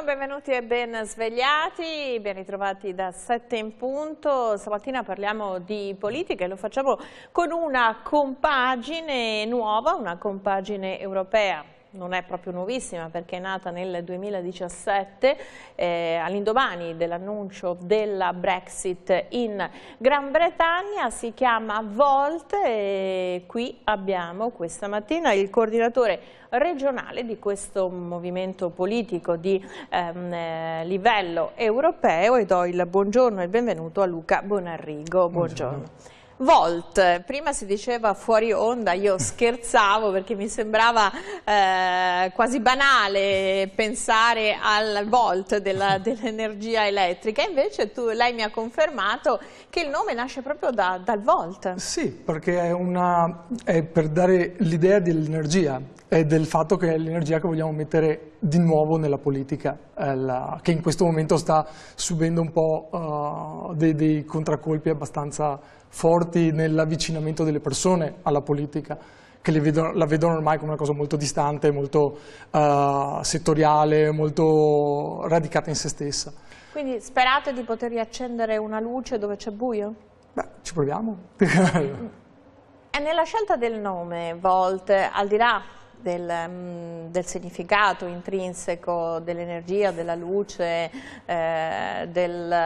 Buongiorno, benvenuti e ben svegliati, ben ritrovati da 7 in punto. Stamattina parliamo di politica e lo facciamo con una compagine nuova, una compagine europea non è proprio nuovissima perché è nata nel 2017 eh, all'indomani dell'annuncio della Brexit in Gran Bretagna, si chiama Volt e qui abbiamo questa mattina il coordinatore regionale di questo movimento politico di ehm, eh, livello europeo e do il buongiorno e il benvenuto a Luca Bonarrigo. buongiorno. buongiorno. Volt, prima si diceva fuori onda, io scherzavo perché mi sembrava eh, quasi banale pensare al volt dell'energia dell elettrica, invece tu, lei mi ha confermato che il nome nasce proprio da, dal volt. Sì, perché è, una, è per dare l'idea dell'energia e del fatto che è l'energia che vogliamo mettere di nuovo nella politica, la, che in questo momento sta subendo un po' uh, dei, dei contraccolpi abbastanza forti nell'avvicinamento delle persone alla politica, che vedono, la vedono ormai come una cosa molto distante, molto uh, settoriale, molto radicata in se stessa. Quindi sperate di poter riaccendere una luce dove c'è buio? Beh, ci proviamo. E nella scelta del nome, Volt, al di là del, mm, del significato intrinseco dell'energia, della luce, eh, del,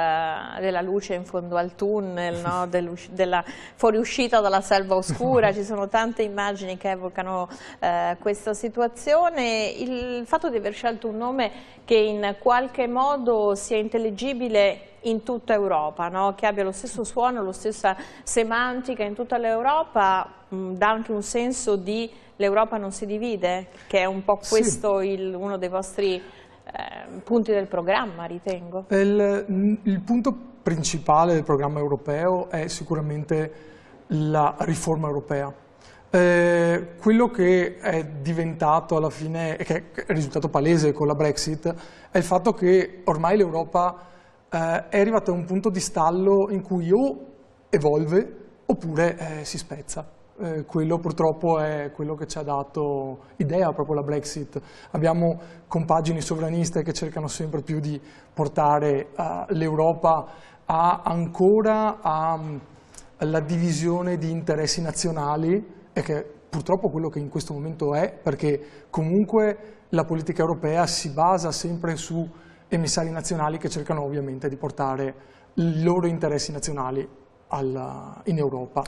della luce in fondo al tunnel, no? del, della fuoriuscita dalla selva oscura, ci sono tante immagini che evocano eh, questa situazione, il fatto di aver scelto un nome che in qualche modo sia intelligibile in tutta Europa, no? che abbia lo stesso suono, la stessa semantica in tutta l'Europa, Mm, dà anche un senso di l'Europa non si divide, che è un po' questo sì. il, uno dei vostri eh, punti del programma, ritengo. Il, mm, il punto principale del programma europeo è sicuramente la riforma europea. Eh, quello che è diventato alla fine, e che è risultato palese con la Brexit, è il fatto che ormai l'Europa eh, è arrivata a un punto di stallo in cui o evolve oppure eh, si spezza eh, quello purtroppo è quello che ci ha dato idea proprio la Brexit. Abbiamo compagini sovraniste che cercano sempre più di portare uh, l'Europa ancora alla mm, divisione di interessi nazionali e che purtroppo quello che in questo momento è, perché comunque la politica europea si basa sempre su emissari nazionali che cercano ovviamente di portare i loro interessi nazionali alla, in Europa.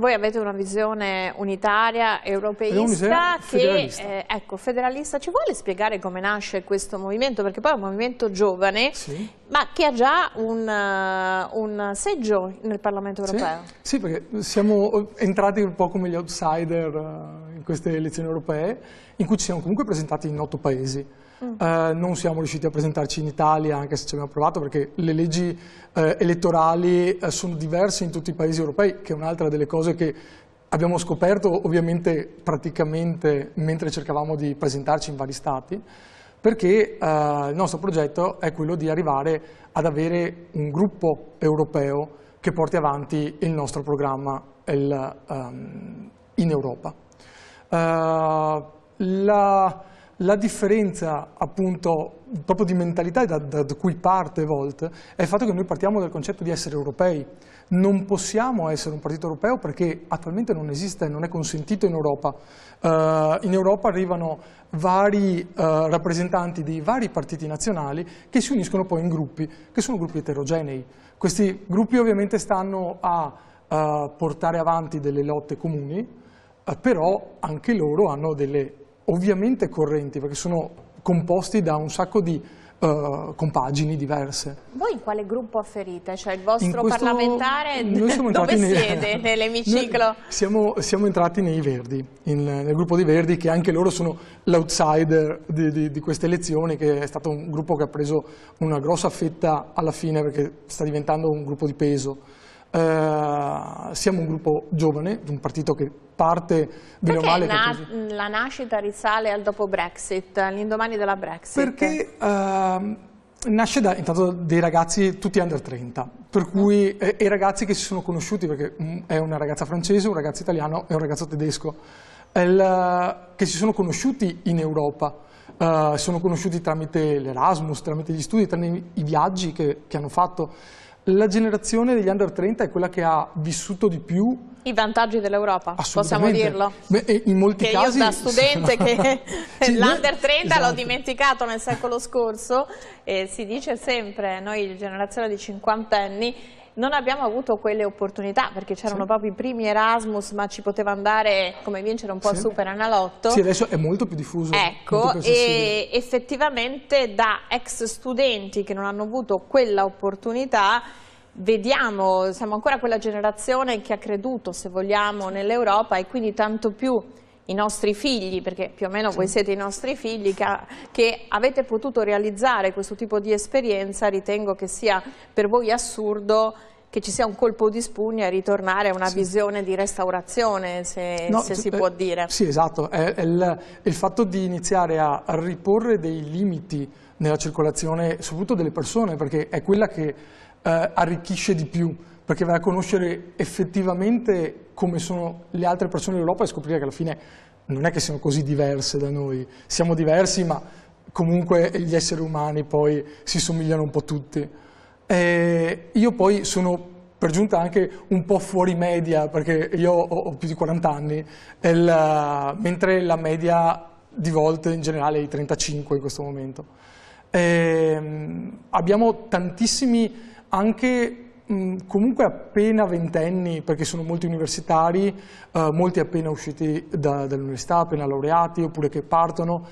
Voi avete una visione unitaria, europeista, che, federalista. Eh, ecco, federalista. Ci vuole spiegare come nasce questo movimento? Perché poi è un movimento giovane, sì. ma che ha già un, eh, un, seggio nel Parlamento europeo. Sì. sì, perché siamo entrati un po' come gli outsider eh, in queste elezioni europee, in cui ci siamo comunque presentati in otto paesi mm. eh, non siamo riusciti a presentarci in Italia, anche se ci abbiamo provato, perché le leggi eh, elettorali eh, sono diverse in tutti i paesi europei, che è un'altra delle cose che abbiamo scoperto ovviamente praticamente mentre cercavamo di presentarci in vari stati, perché eh, il nostro progetto è quello di arrivare ad avere un gruppo europeo che porti avanti il nostro programma il, um, in Europa. Uh, la, la differenza appunto proprio di mentalità da, da, da cui parte Volt è il fatto che noi partiamo dal concetto di essere europei. Non possiamo essere un partito europeo perché attualmente non esiste, non è consentito in Europa. Uh, in Europa arrivano vari uh, rappresentanti dei vari partiti nazionali che si uniscono poi in gruppi, che sono gruppi eterogenei. Questi gruppi ovviamente stanno a uh, portare avanti delle lotte comuni, però anche loro hanno delle ovviamente correnti, perché sono composti da un sacco di uh, compagini diverse. Voi in quale gruppo afferite? Cioè il vostro questo, parlamentare dove nei, siede nell'emiciclo? Siamo, siamo, entrati nei Verdi, in, nel gruppo dei Verdi che anche loro sono l'outsider di, di, di, queste elezioni che è stato un gruppo che ha preso una grossa fetta alla fine perché sta diventando un gruppo di peso. Uh, siamo un gruppo giovane, un partito che parte bene o male... Na la nascita risale al dopo Brexit, all'indomani della Brexit? Perché uh, nasce da, intanto dei ragazzi tutti under 30, per cui eh, i ragazzi che si sono conosciuti, perché mh, mm, è una ragazza francese, un ragazzo italiano e un ragazzo tedesco, il, che si sono conosciuti in Europa. Uh, sono conosciuti tramite l'Erasmus, tramite gli studi, tramite i viaggi che, che hanno fatto la generazione degli under 30 è quella che ha vissuto di più i vantaggi dell'Europa, possiamo dirlo. Beh, in molti che casi... Io da studente che sì, l'under 30 esatto. l'ho dimenticato nel secolo scorso e si dice sempre, noi generazione di cinquantenni, non abbiamo avuto quelle opportunità perché c'erano sì. proprio i primi Erasmus ma ci poteva andare come vincere un po' sì. il super analotto. Sì, adesso è molto più diffuso. Ecco, più e effettivamente da ex studenti che non hanno avuto quella opportunità vediamo, siamo ancora quella generazione che ha creduto se vogliamo nell'Europa e quindi tanto più i nostri figli, perché più o meno voi siete i nostri figli, che, che, avete potuto realizzare questo tipo di esperienza, ritengo che sia per voi assurdo che ci sia un colpo di spugna e ritornare a una sì. visione di restaurazione, se, no, se si eh, può dire. Sì, esatto. È, è il, il fatto di iniziare a riporre dei limiti nella circolazione, soprattutto delle persone, perché è quella che eh, arricchisce di più, perché va a conoscere effettivamente come sono le altre persone d'Europa e scoprire che alla fine non è che siano così diverse da noi, siamo diversi ma comunque gli esseri umani poi si somigliano un po' tutti. E eh, io poi sono per giunta anche un po' fuori media, perché io ho, ho più di 40 anni, la, mentre la media di volte in generale è i 35 in questo momento. E, ehm, abbiamo tantissimi anche Mm, comunque appena ventenni, perché sono molti universitari, eh, molti appena usciti da, dall'università, appena laureati, oppure che partono,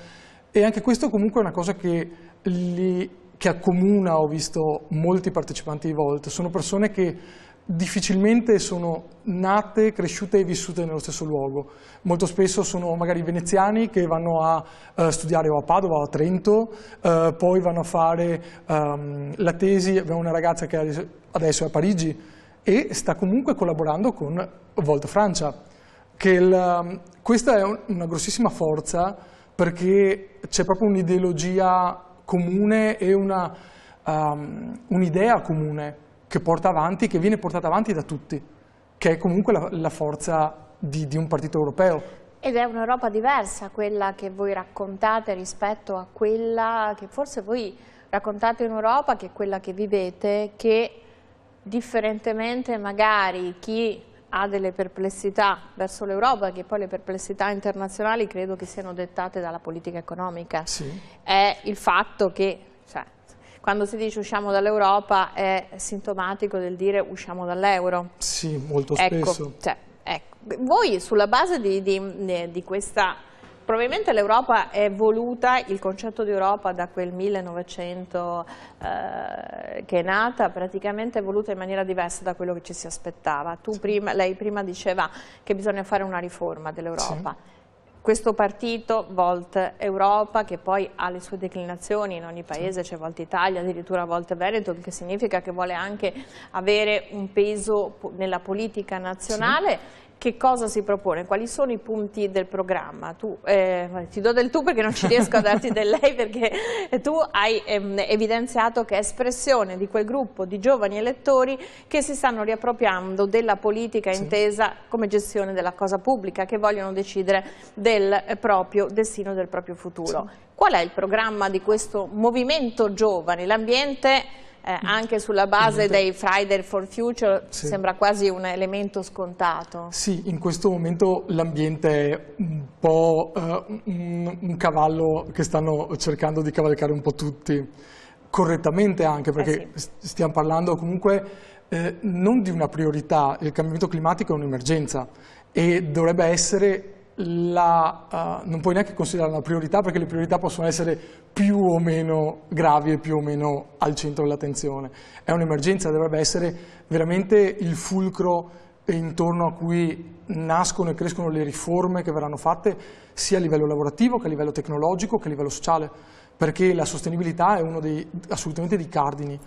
e anche questo comunque è una cosa che, li, che accomuna, ho visto molti partecipanti di Volt, sono persone che difficilmente sono nate, cresciute e vissute nello stesso luogo. Molto spesso sono magari veneziani che vanno a eh, studiare o a Padova o a Trento, eh, poi vanno a fare um, la tesi, abbiamo una ragazza che adesso è a Parigi e sta comunque collaborando con Volta Francia. Il, ehm, questa è un, una grossissima forza perché c'è proprio un'ideologia comune e ehm, un'idea um, un comune che porta avanti, che viene portata avanti da tutti, che è comunque la, la forza di, di un partito europeo. Ed è un'Europa diversa quella che voi raccontate rispetto a quella che forse voi raccontate in Europa, che è quella che vivete, che differentemente magari chi ha delle perplessità verso l'Europa, che poi le perplessità internazionali credo che siano dettate dalla politica economica, sì. è il fatto che quando si dice usciamo dall'Europa è sintomatico del dire usciamo dall'euro. Sì, molto ecco, spesso. Ecco, cioè, ecco. Voi sulla base di, di, eh, di questa... Probabilmente l'Europa è voluta, il concetto di Europa da quel 1900 eh, che è nata, praticamente è voluta in maniera diversa da quello che ci si aspettava. Sì. Prima, lei prima diceva che bisogna fare una riforma dell'Europa. Sì questo partito, Volt Europa, che poi ha le sue declinazioni in ogni paese, c'è Volt Italia, addirittura Volt Veneto, che significa che vuole anche avere un peso nella politica nazionale che cosa si propone, quali sono i punti del programma. Tu, eh, ti do del tu perché non ci riesco a darti del lei perché tu hai ehm, evidenziato che è espressione di quel gruppo di giovani elettori che si stanno riappropriando della politica sì. intesa come gestione della cosa pubblica, che vogliono decidere del eh, proprio destino, del proprio futuro. Sì. Qual è il programma di questo movimento giovani? L'ambiente eh, anche sulla base esatto. dei Friday for Future sì. sembra quasi un elemento scontato. Sì, in questo momento l'ambiente è un po' eh, un, un cavallo che stanno cercando di cavalcare un po' tutti, correttamente anche perché eh sì. stiamo parlando comunque eh, non di una priorità, il cambiamento climatico è un'emergenza e dovrebbe essere la, uh, non puoi neanche considerare una priorità perché le priorità possono essere più o meno gravi e più o meno al centro dell'attenzione. È un'emergenza, dovrebbe essere veramente il fulcro intorno a cui nascono e crescono le riforme che verranno fatte sia a livello lavorativo che a livello tecnologico che a livello sociale, perché la sostenibilità è uno dei, assolutamente dei cardini.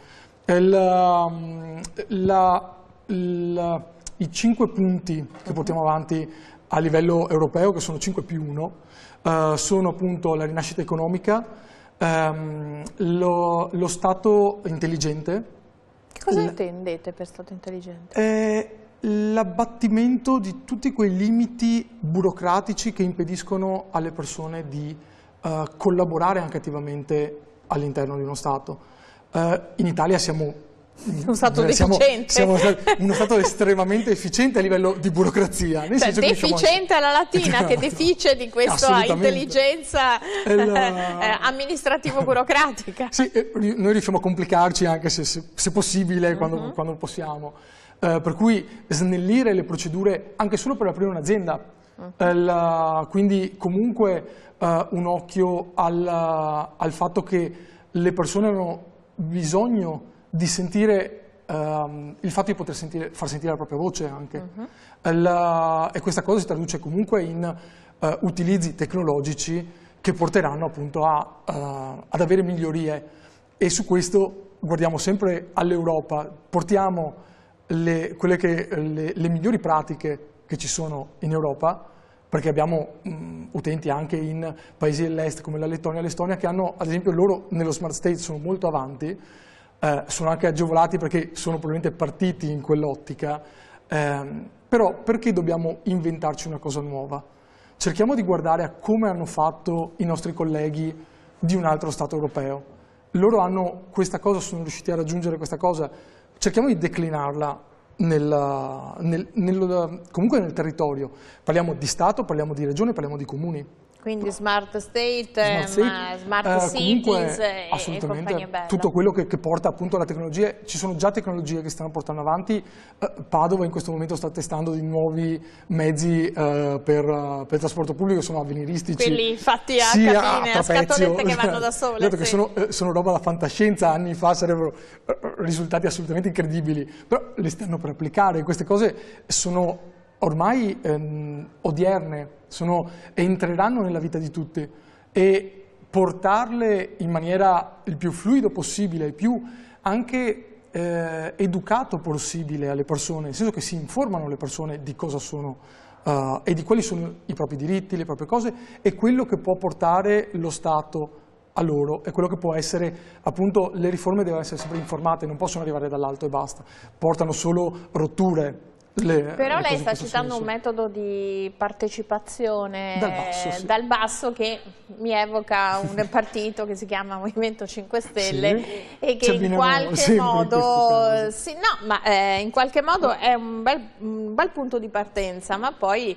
Ehm, la, la, la, I cinque punti che portiamo avanti a livello europeo, che sono 5 più 1, eh, sono appunto la rinascita economica, ehm, lo, lo, Stato intelligente. Che cosa intendete per Stato intelligente? Eh, l'abbattimento di tutti quei limiti burocratici che impediscono alle persone di eh, collaborare anche attivamente all'interno di uno Stato. Eh, in Italia siamo uno stato cioè, siamo, deficiente. Siamo uno stato estremamente efficiente a livello di burocrazia. Nel cioè, diciamo deficiente alla latina, esatto. che defice di questa intelligenza la... Eh, amministrativo-burocratica. Sì, eh, noi riusciamo a complicarci anche se, se, se possibile, uh mm-hmm. -huh. quando, possiamo. Eh, per cui snellire le procedure anche solo per aprire un'azienda. Uh mm-hmm. eh, -huh. quindi comunque eh, un occhio al, al fatto che le persone hanno bisogno di sentire um, il fatto di poter sentire, far sentire la propria voce anche. Uh mm-hmm. -huh. la, e questa cosa si traduce comunque in uh, utilizzi tecnologici che porteranno appunto a, uh, ad avere migliorie e su questo guardiamo sempre all'Europa, portiamo le, quelle che, le, le migliori pratiche che ci sono in Europa perché abbiamo mh, mm, utenti anche in paesi dell'est come la Lettonia e l'Estonia che hanno, ad esempio, loro nello smart state sono molto avanti eh, sono anche agevolati perché sono probabilmente partiti in quell'ottica, ehm, però perché dobbiamo inventarci una cosa nuova? Cerchiamo di guardare a come hanno fatto i nostri colleghi di un altro Stato europeo. Loro hanno questa cosa, sono riusciti a raggiungere questa cosa, cerchiamo di declinarla nel, nel, nel, comunque nel territorio. Parliamo di Stato, parliamo di regione, parliamo di comuni. Quindi smart state, smart, state, smart eh, cities e, assolutamente, e tutto quello che, che, porta appunto alla tecnologia. Ci sono già tecnologie che stanno portando avanti. Eh, Padova in questo momento sta testando di nuovi mezzi eh, per, eh, per, trasporto pubblico, sono avveniristici. Quelli fatti a sì, cabine, a, a scatolette che vanno da esatto, sole. sì. che sono, eh, sono, roba da fantascienza, anni fa sarebbero eh, risultati assolutamente incredibili, però le stanno per applicare. Queste cose sono ormai ehm, odierne, sono, entreranno nella vita di tutti e portarle in maniera il più fluido possibile, il più anche eh, educato possibile alle persone, nel senso che si informano le persone di cosa sono uh, e di quali sono i propri diritti, le proprie cose e quello che può portare lo Stato a loro e quello che può essere, appunto, le riforme devono essere sempre informate, non possono arrivare dall'alto e basta, portano solo rotture, le, Però le lei sta citando un metodo di partecipazione dal basso, sì. dal basso che mi evoca un partito che si chiama Movimento 5 Stelle sì. e che cioè, in qualche, modo, sì, no, ma, eh, in qualche modo è un bel, un bel punto di partenza, ma poi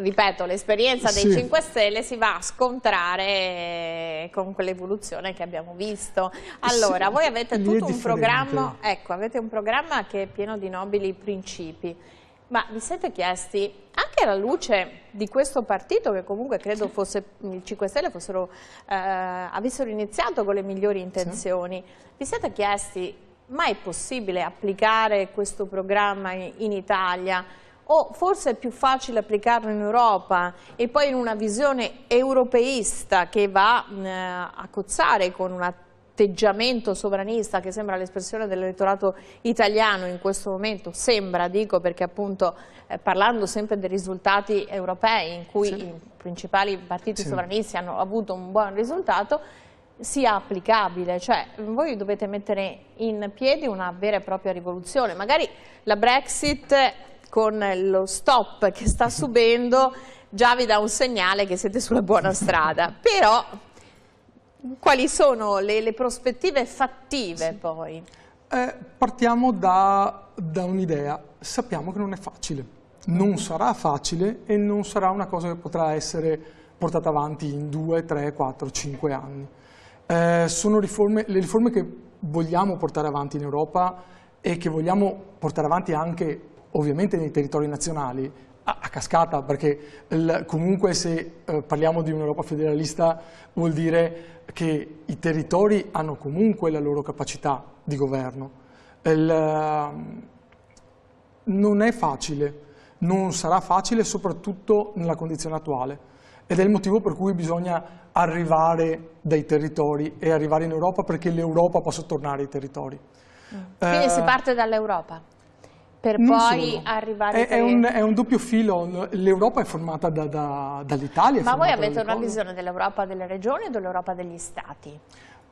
ripeto, l'esperienza dei sì. 5 Stelle si va a scontrare con quell'evoluzione che abbiamo visto. Allora, sì, voi avete tutto un programma, ecco, avete un programma che è pieno di nobili principi. Ma vi siete chiesti, anche alla luce di questo partito, che comunque credo fosse, il 5 Stelle fossero, eh, avessero iniziato con le migliori intenzioni, sì. vi siete chiesti, ma è possibile applicare questo programma in Italia? o forse è più facile applicarlo in Europa e poi in una visione europeista che va eh, a cozzare con un atteggiamento sovranista che sembra l'espressione dell'elettorato italiano in questo momento, sembra, dico perché appunto eh, parlando sempre dei risultati europei in cui sì. i principali partiti sì. sovranisti hanno avuto un buon risultato, sia applicabile, cioè voi dovete mettere in piedi una vera e propria rivoluzione, magari la Brexit con lo stop che sta subendo già vi dà un segnale che siete sulla buona strada, però quali sono le, le prospettive fattive sì. poi? Eh, partiamo da, da un'idea, sappiamo che non è facile, non mm. sarà facile e non sarà una cosa che potrà essere portata avanti in 2, 3, 4, 5 anni. Eh, sono riforme, le riforme che vogliamo portare avanti in Europa e che vogliamo portare avanti anche ovviamente nei territori nazionali, a, cascata, perché comunque se eh, parliamo di un'Europa federalista vuol dire che i territori hanno comunque la loro capacità di governo. Ehm, non è facile, non sarà facile soprattutto nella condizione attuale ed è il motivo per cui bisogna arrivare dai territori e arrivare in Europa perché l'Europa possa tornare ai territori. Quindi eh, si parte dall'Europa? per non poi solo. arrivare... È, che... è, un, è, un, doppio filo, l'Europa è formata da, da, dall'Italia. Ma voi avete una visione dell'Europa delle regioni o dell'Europa degli stati?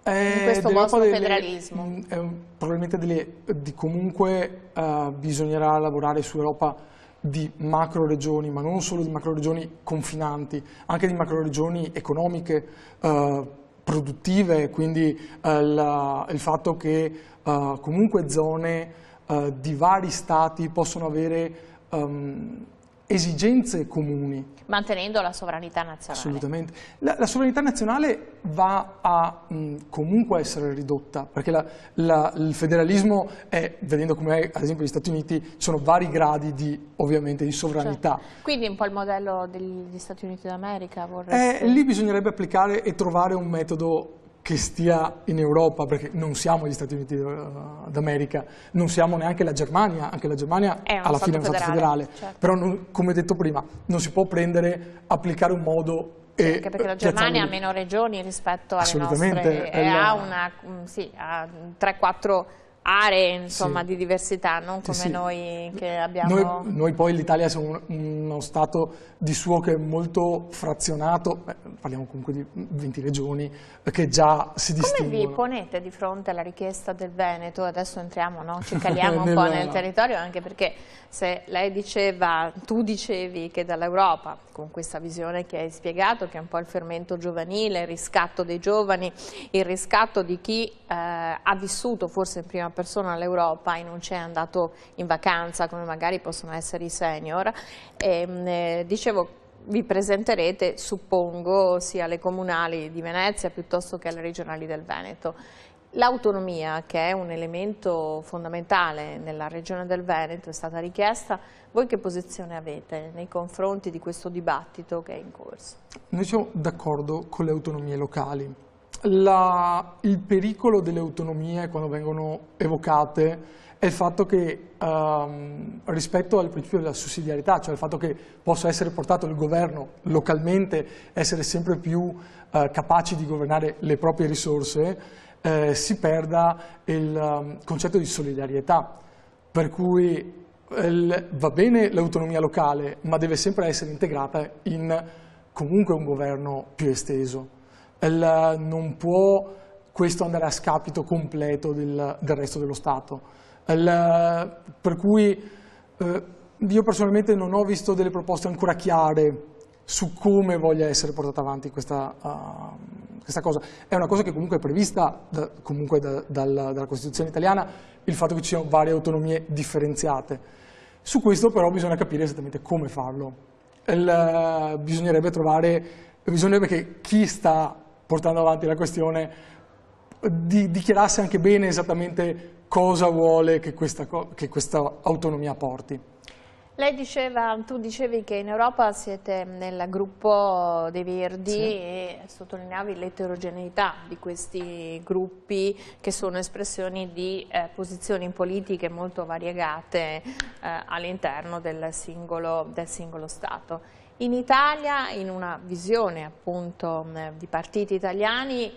Eh, in questo vostro delle, federalismo? Mh, mm, eh, probabilmente delle, di comunque eh, bisognerà lavorare su Europa di macro regioni, ma non solo di macro regioni confinanti, anche di macro regioni economiche, eh, produttive, quindi eh, la, il fatto che eh, comunque zone eh, di vari stati possono avere um, esigenze comuni. Mantenendo la sovranità nazionale. Assolutamente. La, la sovranità nazionale va a mh, comunque essere ridotta, perché la, la, il federalismo è, vedendo come ad esempio gli Stati Uniti, ci sono vari gradi di, ovviamente, di sovranità. Cioè, quindi un po' il modello degli, degli Stati Uniti d'America vorrei... Eh, lì bisognerebbe applicare e trovare un metodo che stia in Europa, perché non siamo gli Stati Uniti eh, d'America, non siamo neanche la Germania, anche la Germania alla fine è uno Stato federale, certo. però non, come detto prima non si può prendere, applicare un modo e anche perché la Germania ha meno regioni rispetto alle nostre e la... ha, mm, sì, ha 3-4 aree insomma, sì. di diversità, non come sì, noi che abbiamo... Noi, noi poi l'Italia siamo uno Stato di suo che è molto frazionato, Beh, parliamo comunque di 20 regioni che già si distinguono. Come vi ponete di fronte alla richiesta del Veneto? Adesso entriamo, no? ci caliamo un po' nel territorio, anche perché se lei diceva, tu dicevi che dall'Europa, con questa visione che hai spiegato, che è un po' il fermento giovanile, il riscatto dei giovani, il riscatto di chi eh, ha vissuto forse in prima persona l'Europa e non c'è andato in vacanza, come magari possono essere i senior, e, ehm, eh, dice dicevo, vi presenterete, suppongo, sia alle comunali di Venezia piuttosto che alle regionali del Veneto. L'autonomia, che è un elemento fondamentale nella regione del Veneto, è stata richiesta. Voi che posizione avete nei confronti di questo dibattito che è in corso? Noi siamo d'accordo con le autonomie locali. La, il pericolo delle autonomie, quando vengono evocate, è il fatto che um, rispetto al principio della sussidiarietà, cioè il fatto che possa essere portato il governo localmente, essere sempre più uh, capaci di governare le proprie risorse, eh, si perda il um, concetto di solidarietà, per cui eh, il, va bene l'autonomia locale, ma deve sempre essere integrata in comunque un governo più esteso. Il, non può questo andare a scapito completo del, del resto dello Stato. Il, per cui eh, io personalmente non ho visto delle proposte ancora chiare su come voglia essere portata avanti questa, uh, questa cosa. È una cosa che comunque è prevista da, comunque da, dal, dalla Costituzione italiana, il fatto che ci siano varie autonomie differenziate. Su questo però bisogna capire esattamente come farlo. Il, uh, bisognerebbe trovare, bisognerebbe che chi sta portando avanti la questione di, dichiarasse anche bene esattamente cosa vuole che questa, che questa autonomia porti. Lei diceva, tu dicevi che in Europa siete nel gruppo dei Verdi sì. e sottolineavi l'eterogeneità di questi gruppi che sono espressioni di eh, posizioni politiche molto variegate eh, all'interno del del singolo Stato. In Italia, in una visione appunto mm, di partiti italiani,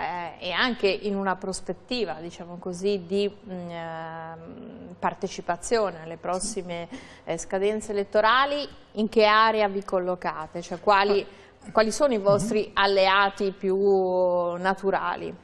eh, e anche in una prospettiva diciamo così, di mh, mm, ehm, partecipazione alle prossime eh, scadenze elettorali, in che area vi collocate? Cioè, quali, quali sono i vostri mhm. alleati più naturali?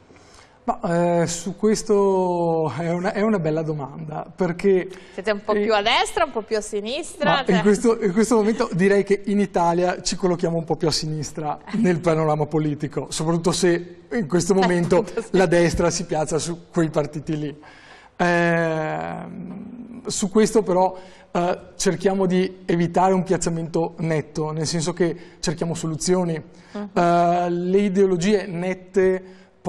Ma, eh, su questo è una, è una, bella domanda, perché... Siete un po' eh, più a destra, un po' più a sinistra? Cioè... In, questo, in, questo, momento direi che in Italia ci collochiamo un po' più a sinistra nel panorama politico, soprattutto se in questo momento la destra si piazza su quei partiti lì. Eh, su questo però eh, cerchiamo di evitare un piazzamento netto, nel senso che cerchiamo soluzioni. Uh mm-hmm. eh, -huh. le ideologie nette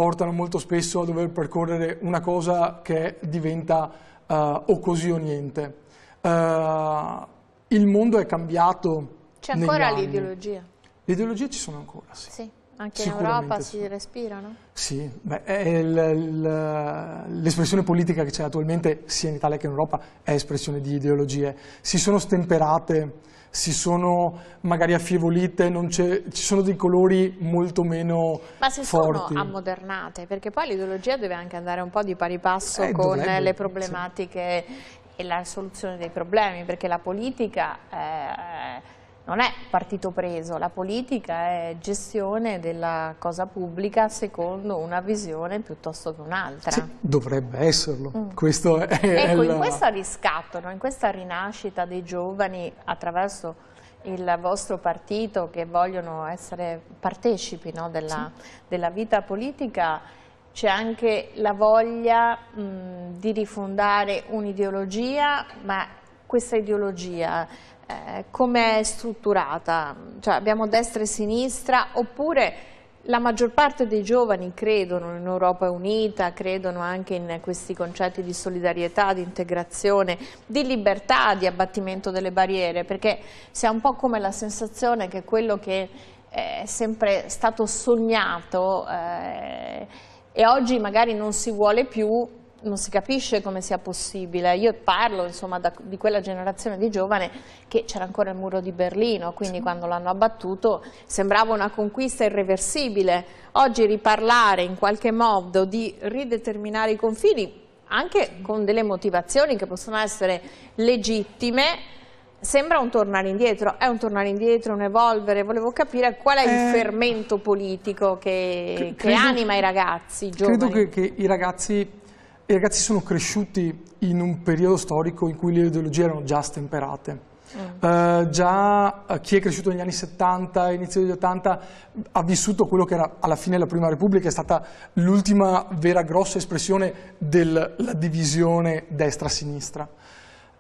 portano molto spesso a dover percorrere una cosa che diventa uh, o così o niente. Uh, il mondo è cambiato. C'è ancora l'ideologia? Le ideologie ci sono ancora, sì. sì. Anche in Europa si sì. respirano? Sì, l'espressione politica che c'è attualmente sia in Italia che in Europa è espressione di ideologie. Si sono stemperate si sono magari affievolite, ci sono dei colori molto meno Ma se forti. sono ammodernate, perché poi l'ideologia deve anche andare un po' di pari passo eh, con dovrebbe, le problematiche sì. e la soluzione dei problemi, perché la politica... Eh, non è partito preso, la politica è gestione della cosa pubblica secondo una visione piuttosto che un'altra. Sì, dovrebbe esserlo. Mm. Questo è ecco, la... in questo riscatto, no? in questa rinascita dei giovani attraverso il vostro partito che vogliono essere partecipi no? della, sì. della vita politica, c'è anche la voglia mh, di rifondare un'ideologia, ma questa ideologia eh, come è strutturata? Cioè, abbiamo destra e sinistra oppure la maggior parte dei giovani credono in Europa Unita, credono anche in questi concetti di solidarietà, di integrazione, di libertà, di abbattimento delle barriere, perché si ha un po' come la sensazione che quello che è sempre stato sognato eh, e oggi magari non si vuole più non si capisce come sia possibile. Io parlo insomma, da, di quella generazione di giovani che c'era ancora il muro di Berlino, quindi sì. quando l'hanno abbattuto sembrava una conquista irreversibile. Oggi riparlare in qualche modo di rideterminare i confini, anche con delle motivazioni che possono essere legittime, sembra un tornare indietro, è un tornare indietro, un evolvere, volevo capire qual è il eh, fermento politico che, che anima i ragazzi giovani. Credo che, che i ragazzi i ragazzi sono cresciuti in un periodo storico in cui le ideologie erano già stemperate. Mm. Uh, già eh, chi è cresciuto negli anni 70, inizio degli 80, ha vissuto quello che era alla fine la Prima Repubblica, è stata l'ultima vera grossa espressione della divisione destra-sinistra.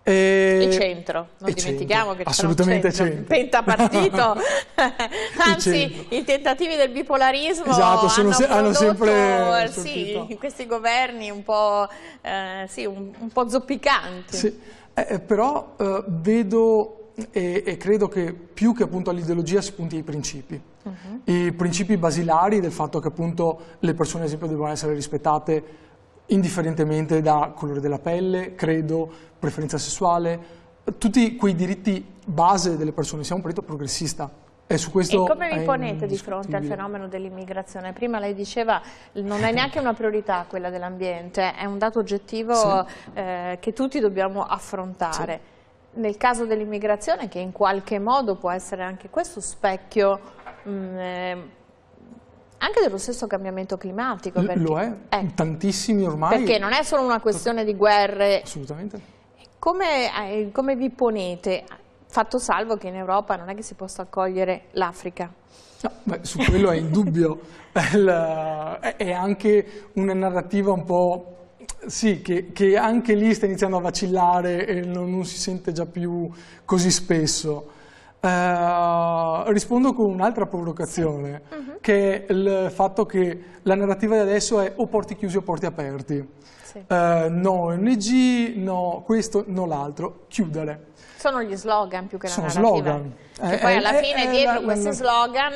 E... Il centro, non dimentichiamo centro. che assolutamente c'è un pentapartito, anzi i tentativi del bipolarismo esatto, hanno, se, prodotto, hanno sempre sì, questi governi un po', eh, sì, un, un po zoppicanti. Sì. Eh, eh, però eh, vedo e, e, credo che più che appunto all'ideologia si punti ai principi, uh mhm. -huh. i principi basilari del fatto che appunto le persone ad esempio devono essere rispettate indifferentemente da colore della pelle, credo, preferenza sessuale, tutti quei diritti base delle persone. Siamo un partito progressista. E, su questo e come vi ponete di fronte al fenomeno dell'immigrazione? Prima lei diceva che non è neanche una priorità quella dell'ambiente, è un dato oggettivo sì. eh, che tutti dobbiamo affrontare. Sì. Nel caso dell'immigrazione, che in qualche modo può essere anche questo specchio mh, mm, eh, anche dello stesso cambiamento climatico. Perché, Lo è, eh, tantissimi ormai. Perché non è solo una questione di guerre. Assolutamente. Come, eh, come vi ponete? Fatto salvo che in Europa non è che si possa accogliere l'Africa. No, beh, su quello è indubbio. Eh, è anche una narrativa un po' Sì, che, che, anche lì sta iniziando a vacillare e non, non si sente già più così spesso. Eh, rispondo con un'altra provocazione, uh mhm. -huh. che è il fatto che la narrativa di adesso è o porti chiusi o porti aperti. Sì. Eh, no ONG, no questo, no l'altro, chiudere. Sono gli slogan più che la Sono narrativa. slogan. Che eh, poi eh, alla eh, fine dietro la, questi slogan,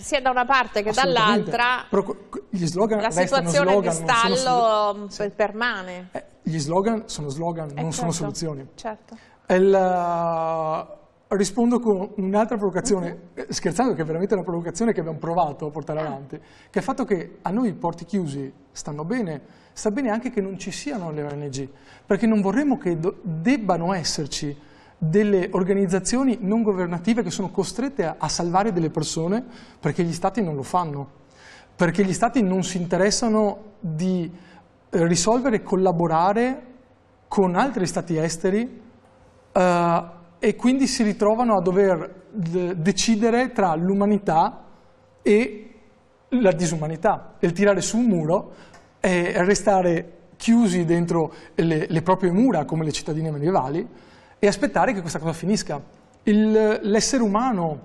sia da una parte che dall'altra, la situazione slogan, di stallo sono... Mm, permane. gli slogan sono slogan, non certo, sono soluzioni. Certo rispondo con un'altra provocazione, eh, scherzando che è veramente una provocazione che abbiamo provato a portare ah. avanti, che è il fatto che a noi i porti chiusi stanno bene, sta bene anche che non ci siano le ONG, perché non vorremmo che debbano esserci delle organizzazioni non governative che sono costrette a, a salvare delle persone perché gli stati non lo fanno, perché gli stati non si interessano di eh, risolvere e collaborare con altri stati esteri uh, e quindi si ritrovano a dover decidere tra l'umanità e la disumanità, il tirare su un muro e restare chiusi dentro le, le proprie mura come le cittadine medievali e aspettare che questa cosa finisca. l'essere umano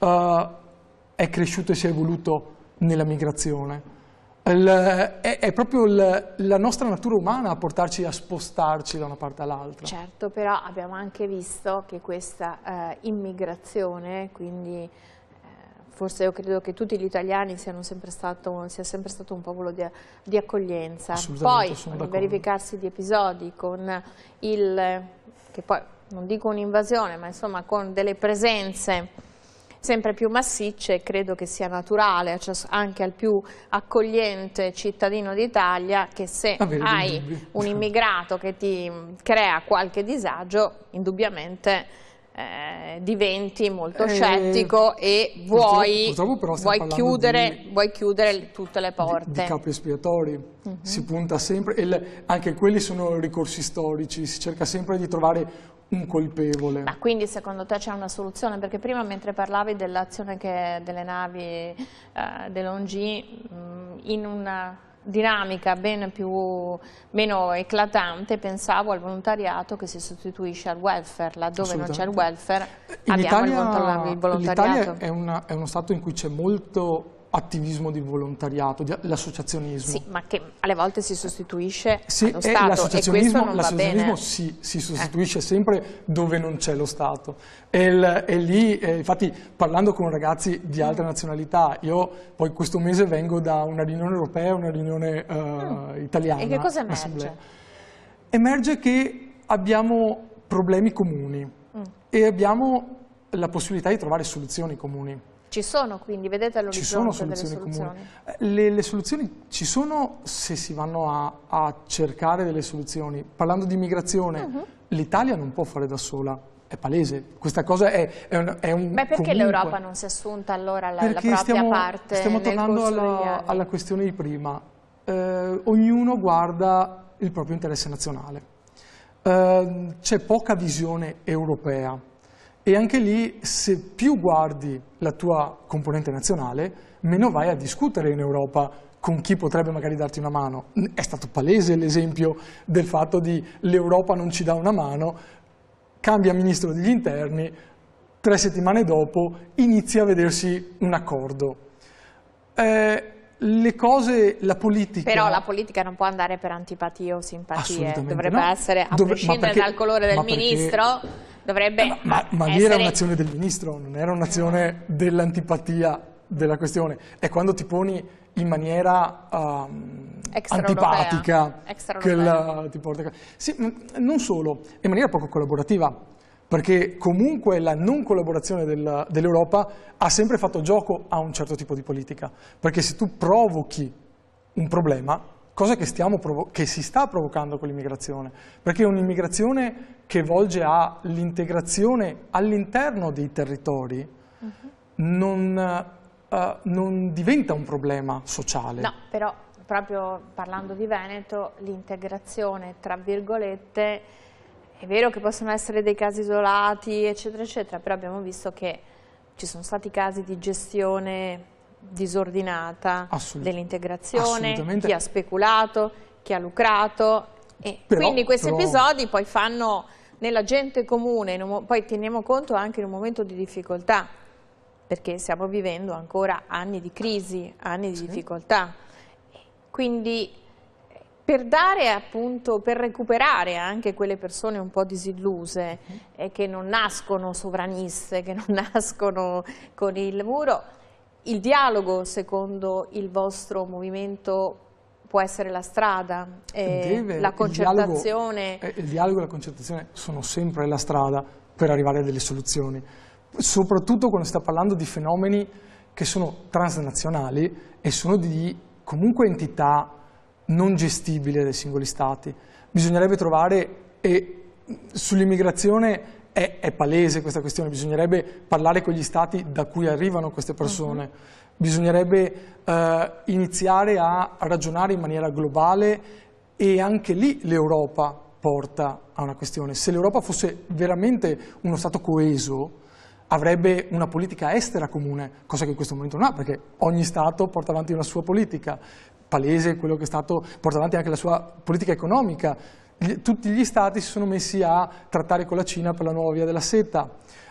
uh, è cresciuto e si è evoluto nella migrazione il, è, è, proprio il, la nostra natura umana a portarci a spostarci da una parte all'altra. Certo, però abbiamo anche visto che questa eh, immigrazione, quindi eh, forse io credo che tutti gli italiani siano sempre stato, sia sempre stato un popolo di, di accoglienza. Poi il verificarsi di episodi con il, che poi non dico un'invasione, ma insomma con delle presenze sempre più massicce e credo che sia naturale cioè anche al più accogliente cittadino d'Italia che se Vabbè, hai un diciamo. immigrato che ti crea qualche disagio, indubbiamente eh, diventi molto eh, scettico eh, e vuoi, purtroppo, purtroppo vuoi, chiudere, di, vuoi, chiudere, tutte le porte. Di, di capi espiatori, uh mhm. -huh. si punta sempre, e anche quelli sono ricorsi storici, si cerca sempre di trovare un colpevole. Ma quindi secondo te c'è una soluzione? Perché prima mentre parlavi dell'azione delle navi eh, dell'ONG mm, in una dinamica ben più, meno eclatante pensavo al volontariato che si sostituisce al welfare, laddove non c'è il welfare in abbiamo Italia, il volontariato. L'Italia è, è, uno stato in cui c'è molto attivismo di volontariato, di, l'associazionismo. Sì, ma che alle volte si sostituisce sì, lo Stato l'associazionismo, l'associazionismo si, si, eh. sostituisce eh. sempre dove non c'è lo Stato. E, il, e lì, eh, infatti, parlando con ragazzi di mm. altre nazionalità, io poi questo mese vengo da una riunione europea e una riunione eh, mm. italiana. E che cosa emerge? Assemblea. Emerge che abbiamo problemi comuni mm. e abbiamo la possibilità di trovare soluzioni comuni. Ci sono quindi, vedete all'orizzonte Ci sono delle soluzioni. comuni. Eh, le, le, soluzioni ci sono se si vanno a, a cercare delle soluzioni. Parlando di immigrazione, uh mhm. -huh. l'Italia non può fare da sola. È palese, questa cosa è, è un, è un... Beh, perché l'Europa non si è assunta allora la, la propria stiamo, parte? Stiamo tornando alla, alla, questione di prima. Eh, ognuno guarda il proprio interesse nazionale. Eh, C'è poca visione europea e anche lì, se più guardi la tua componente nazionale, meno vai a discutere in Europa con chi potrebbe magari darti una mano. È stato palese l'esempio del fatto di l'Europa non ci dà una mano, cambia ministro degli interni, tre settimane dopo inizia a vedersi un accordo. Eh, le cose, la politica... Però la politica non può andare per antipatie o simpatie, dovrebbe no. essere, a Dov prescindere perché, dal colore del ministro... Perché dovrebbe eh, ma, ma, ma essere... era un'azione del ministro, non era un'azione dell'antipatia della questione. È quando ti poni in maniera um, antipatica che la, ti porta... Sì, non solo, in maniera poco collaborativa, perché comunque la non collaborazione del, dell'Europa ha sempre fatto gioco a un certo tipo di politica, perché se tu provochi un problema cosa che, che si sta provocando con l'immigrazione, perché è un'immigrazione che volge all'integrazione all'interno dei territori uh mm-hmm. -huh. non, uh, non, diventa un problema sociale. No, però proprio parlando di Veneto, l'integrazione, tra virgolette, è vero che possono essere dei casi isolati, eccetera, eccetera, però abbiamo visto che ci sono stati casi di gestione disordinata dell'integrazione, chi ha speculato, chi ha lucrato. Però, quindi questi però... episodi poi fanno nella gente comune, un, poi teniamo conto anche in un momento di difficoltà, perché stiamo vivendo ancora anni di crisi, anni di sì. difficoltà. Quindi per dare appunto, per recuperare anche quelle persone un po' disilluse, mhm. eh, che non nascono sovraniste, che non nascono con il muro, il dialogo, secondo il vostro movimento, può essere la strada, eh, Deve, la concertazione. Il dialogo, eh, il dialogo e la concertazione sono sempre la strada per arrivare a delle soluzioni, soprattutto quando si sta parlando di fenomeni che sono transnazionali e sono di comunque entità non gestibile dai singoli stati. Bisognerebbe trovare, e sull'immigrazione è, è, palese questa questione, bisognerebbe parlare con gli stati da cui arrivano queste persone, uh mhm. -huh. bisognerebbe eh, iniziare a ragionare in maniera globale e anche lì l'Europa porta a una questione. Se l'Europa fosse veramente uno Stato coeso, avrebbe una politica estera comune, cosa che in questo momento non ha, perché ogni Stato porta avanti una sua politica, palese quello che è stato, porta avanti anche la sua politica economica, tutti gli stati si sono messi a trattare con la Cina per la nuova via della seta.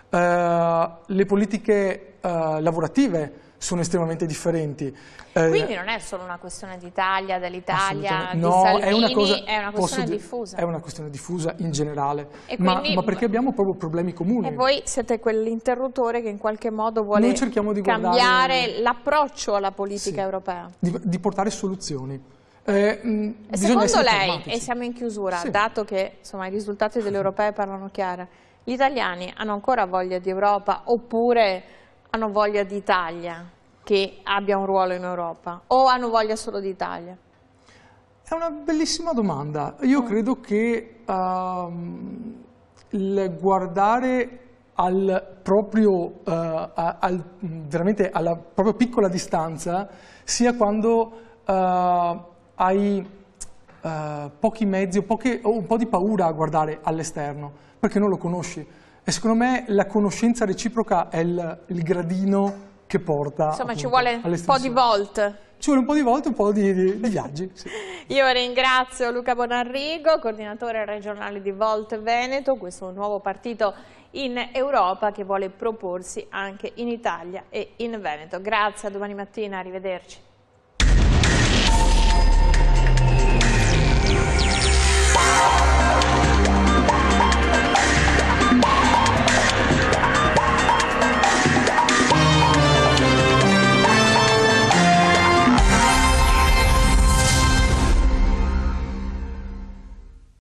Eh, le politiche eh, lavorative sono estremamente differenti. Eh, quindi eh, non è solo una questione d'Italia, dell'Italia, di no, Salvini, è una, cosa, è una questione dire, diffusa. È una questione diffusa in generale, ma, quindi, ma, perché abbiamo proprio problemi comuni. E voi siete quell'interruttore che in qualche modo vuole cambiare l'approccio alla politica sì, europea. Di, di portare soluzioni. Eh, mm, Secondo lei, e siamo in chiusura, sì. dato che insomma, i risultati dell'Europea parlano chiaro, gli italiani hanno ancora voglia di Europa oppure hanno voglia di Italia che abbia un ruolo in Europa o hanno voglia solo di Italia? È una bellissima domanda. Io mm. credo che um, il guardare al proprio, uh, al, veramente alla propria piccola distanza sia quando uh, hai eh, pochi mezzi o, poche, o un po' di paura a guardare all'esterno, perché non lo conosci. E secondo me la conoscenza reciproca è il, il gradino che porta Insomma ci vuole un po' di volt. Ci vuole un po' di volte, un po' di, di, di viaggi. Sì. Io ringrazio Luca Bonarrigo, coordinatore regionale di Volt Veneto, questo nuovo partito in Europa che vuole proporsi anche in Italia e in Veneto. Grazie, a domani mattina, arrivederci. Bye.